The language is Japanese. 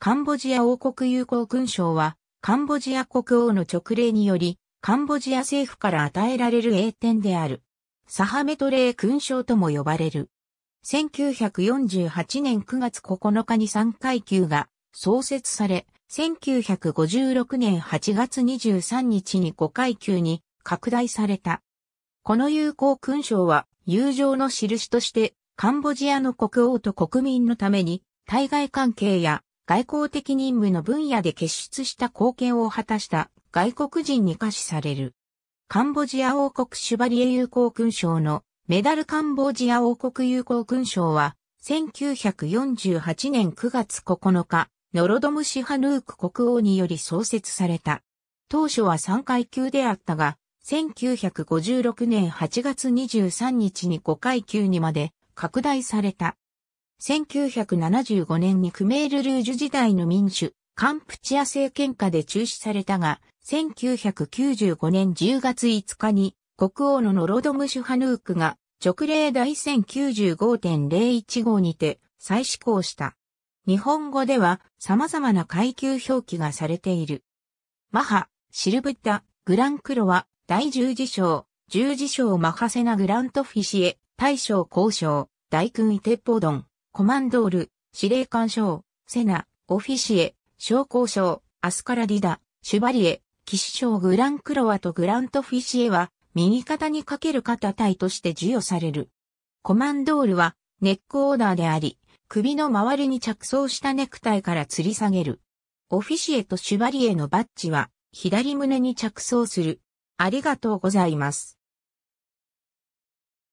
カンボジア王国友好勲章は、カンボジア国王の直令により、カンボジア政府から与えられる栄典である。サハメトレー勲章とも呼ばれる。1948年9月9日に3階級が創設され、1956年8月23日に5階級に拡大された。この友好勲章は友情の印としてカンボジアの国王と国民のために対外関係や外交的任務の分野で結出した貢献を果たした外国人に可視される。カンボジア王国シュバリエ友好勲章のメダルカンボジア王国友好勲章は1948年9月9日、ノロドムシハヌーク国王により創設された。当初は3階級であったが、1956年8月23日に5階級にまで拡大された。1975年にクメールルージュ時代の民主、カンプチア政権下で中止されたが、1995年10月5日に国王のノロドムシュハヌークが直令第1095.01号にて再施行した。日本語では様々な階級表記がされている。マハ、シルブッタ、グランクロは第十字章、十字章マハセナグラントフィシエ、大将交渉、大君イテポドン、コマンドール、司令官賞、セナ、オフィシエ、将校賞、アスカラディダ、シュバリエ、騎士賞グランクロワとグラントフィシエは、右肩にかける肩体として授与される。コマンドールは、ネックオーダーであり、首の周りに着想したネクタイから吊り下げる。オフィシエとシュバリエのバッジは、左胸に着想する。ありがとうございます。